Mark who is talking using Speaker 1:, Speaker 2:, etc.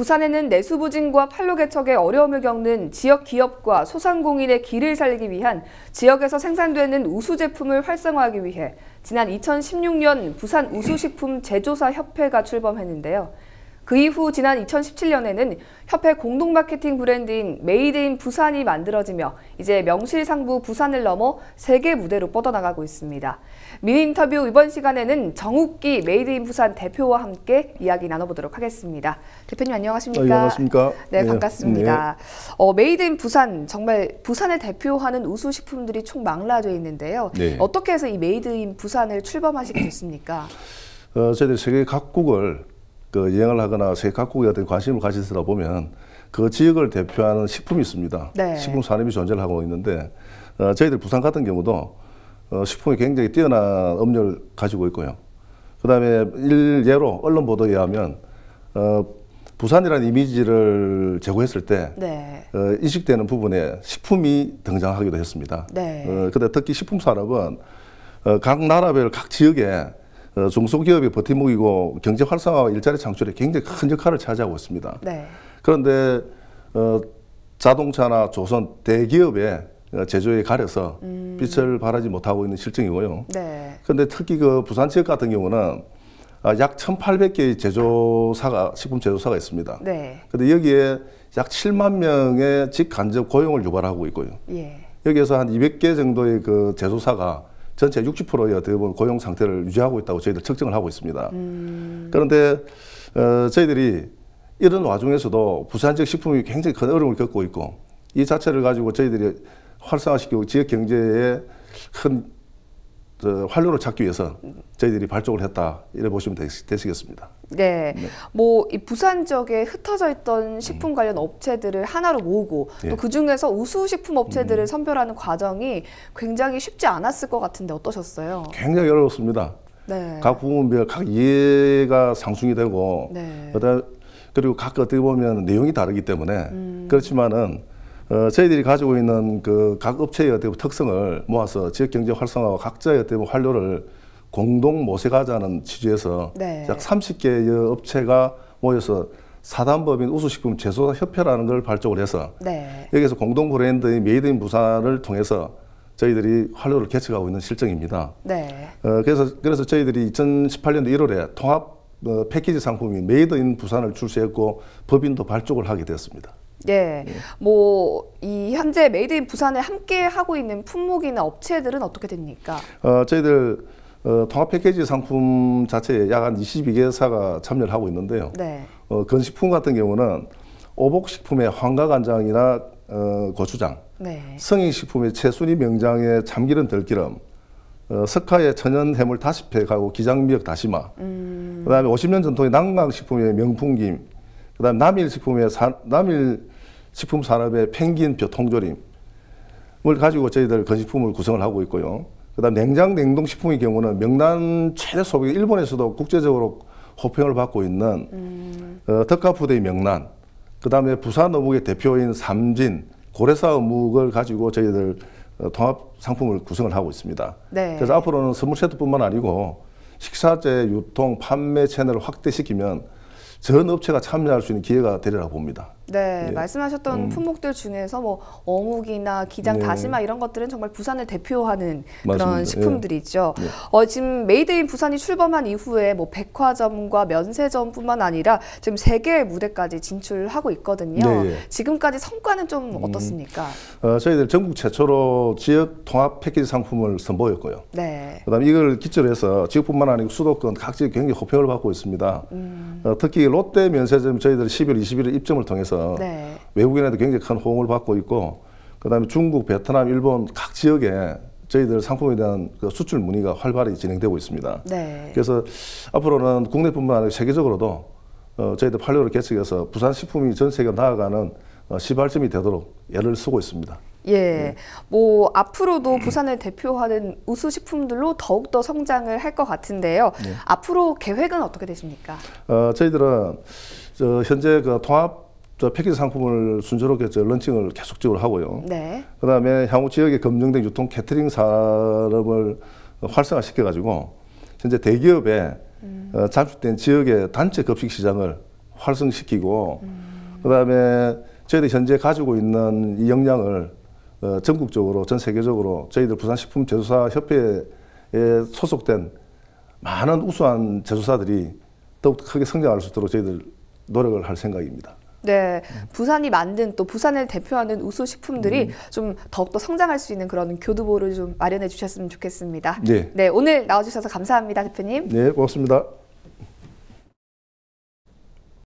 Speaker 1: 부산에는 내수 부진과 판로 개척에 어려움을 겪는 지역 기업과 소상공인의 길을 살리기 위한 지역에서 생산되는 우수 제품을 활성화하기 위해 지난 2016년 부산 우수식품 제조사 협회가 출범했는데요. 그 이후 지난 2017년에는 협회 공동 마케팅 브랜드인 메이드인 부산이 만들어지며 이제 명실상부 부산을 넘어 세계 무대로 뻗어나가고 있습니다. 미니 인터뷰 이번 시간에는 정욱기 메이드인 부산 대표와 함께 이야기 나눠보도록 하겠습니다. 대표님 안녕하십니까? 아, 예, 반갑습니까?
Speaker 2: 네, 네. 반갑습니다.
Speaker 1: 네. 어, 메이드인 부산 정말 부산을 대표하는 우수 식품들이 총 망라져 있는데요. 네. 어떻게 해서 이 메이드인 부산을 출범하시게 됐습니까?
Speaker 2: 어, 저희들 세계 각국을 그 여행을 하거나 세계 각국에 어떤 관심을 가지시다 보면 그 지역을 대표하는 식품이 있습니다. 네. 식품 산업이 존재를 하고 있는데 어, 저희들 부산 같은 경우도 어, 식품이 굉장히 뛰어난 음료를 가지고 있고요. 그다음에 일례로 언론 보도에 의하면 어, 부산이라는 이미지를 제고했을 때 네. 어, 인식되는 부분에 식품이 등장하기도 했습니다. 네. 어, 근데 특히 식품 산업은 어, 각 나라별 각 지역에 어, 중소기업이 버팀목이고 경제 활성화와 일자리 창출에 굉장히 큰 역할을 차지하고 있습니다. 네. 그런데 어, 자동차나 조선 대기업에 어, 제조에 가려서 음. 빛을 발하지 못하고 있는 실정이고요. 네. 그런데 특히 그 부산 지역 같은 경우는 아, 약 1,800개의 제조사가 식품 제조사가 있습니다. 네. 근데 여기에 약 7만 명의 직간접 고용을 유발하고 있고요. 예. 여기에서 한 200개 정도의 그 제조사가 전체 60%의 어떻게 보면 고용 상태를 유지하고 있다고 저희들 측정을 하고 있습니다. 음. 그런데 어, 저희들이 이런 와중에서도 부산 지역 식품이 굉장히 큰 어려움을 겪고 있고 이 자체를 가지고 저희들이 활성화시키고 지역 경제에 큰 활로를 찾기 위해서 저희들이 발족을 했다 이래 보시면 되시, 겠습니다
Speaker 1: 네, 네. 뭐이 부산 지역에 흩어져 있던 식품 음. 관련 업체들을 하나로 모으고 예. 또그 중에서 우수 식품 업체들을 음. 선별하는 과정이 굉장히 쉽지 않았을 것 같은데 어떠셨어요?
Speaker 2: 굉장히 어려웠습니다. 네. 각 부문별 각 이해가 상충이 되고 네. 그다음 그리고 각 어떻게 보면 내용이 다르기 때문에 음. 그렇지만은 어, 저희들이 가지고 있는 그 각 업체의 어떻게 특성을 모아서 지역 경제 활성화와 각자의 어떻게 활로를 공동 모색하자는 취지에서 네. 약 30개의 업체가 모여서 사단법인 우수식품 제조사 협회라는 걸 발족을 해서 네. 여기서 공동 브랜드인 메이드 인 부산을 통해서 저희들이 활로를 개척하고 있는 실정입니다. 네. 어, 그래서 그래서 저희들이 2018년도 1월에 통합 어, 패키지 상품인 메이드 인 부산을 출시했고 법인도 발족을 하게 되었습니다.
Speaker 1: 예. 예. 뭐, 이 현재 메이드 인 부산에 함께 하고 있는 품목이나 업체들은 어떻게 됩니까?
Speaker 2: 어, 저희들 어, 통합 패키지 상품 자체에 약 한 22개사가 참여를 하고 있는데요. 네. 어, 건식품 같은 경우는 오복식품의 황가간장이나 어, 고추장, 네. 성인식품의 채순이 명장의 참기름 들기름, 어, 석화의 천연 해물 다시팩하고 기장미역 다시마, 음. 그다음에 50년 전통의 난강식품의 명품김, 그다음 에 남일식품의 사, 남일 식품 산업의 펭귄 표통조림을 가지고 저희들 건식품을 구성을 하고 있고요. 그다음 냉장 냉동 식품의 경우는 명란 최대 소비가 일본에서도 국제적으로 호평을 받고 있는 음. 어, 덕카푸드의 명란, 그다음에 부산 어묵의 대표인 삼진, 고래사 어묵을 가지고 저희들 어, 통합 상품을 구성을 하고 있습니다. 네. 그래서 앞으로는 선물 세트뿐만 아니고 식사제 유통 판매 채널을 확대시키면 전 업체가 참여할 수 있는 기회가 되리라 고 봅니다.
Speaker 1: 네, 예. 말씀하셨던 음. 품목들 중에서 뭐 어묵이나 기장 네. 다시마 이런 것들은 정말 부산을 대표하는 맞습니다. 그런 예. 식품들이죠. 예. 어, 지금 메이드인 부산이 출범한 이후에 뭐 백화점과 면세점뿐만 아니라 지금 세계 무대까지 진출하고 있거든요. 네, 예. 지금까지 성과는 좀 음. 어떻습니까?
Speaker 2: 음. 어, 저희들 전국 최초로 지역 통합 패키지 상품을 선보였고요. 네. 그다음 이걸 기초로 해서 지역뿐만 아니고 수도권 각지에 굉장히 호평을 받고 있습니다. 음. 어, 특히 롯데 면세점 저희들 10일, 21일 입점을 통해서 네. 외국인에도 굉장히 큰 호응을 받고 있고 그다음에 중국, 베트남, 일본 각 지역에 저희들 상품에 대한 그 수출 문의가 활발히 진행되고 있습니다. 네. 그래서 앞으로는 국내뿐만 아니라 세계적으로도 어, 저희들 판로를 개척해서 부산 식품이 전 세계로 나아가는 어, 시발점이 되도록 애를 쓰고 있습니다.
Speaker 1: 예, 네. 뭐 앞으로도 부산을 대표하는 우수 식품들로 더욱 더 성장을 할 것 같은데요. 네. 앞으로 계획은 어떻게 되십니까?
Speaker 2: 어, 저희들은 현재 그 통합 저 패키지 상품을 순조롭게 저 런칭을 계속적으로 하고요. 네. 그다음에 향후 지역의 검증된 유통 캐터링 산업을 활성화시켜 가지고 현재 대기업에 음. 어, 잠식된 지역의 단체 급식 시장을 활성시키고 음. 그다음에 저희들 이 현재 가지고 있는 이 역량을 어, 전국적으로 전 세계적으로 저희들 부산식품 제조사 협회에 소속된 많은 우수한 제조사들이 더욱 크게 성장할 수 있도록 저희들 노력을 할 생각입니다.
Speaker 1: 네, 부산이 만든 또 부산을 대표하는 우수 식품들이 음. 좀 더욱더 성장할 수 있는 그런 교두보를 좀 마련해 주셨으면 좋겠습니다. 네. 네,
Speaker 2: 오늘 나와주셔서 감사합니다, 대표님. 네, 고맙습니다.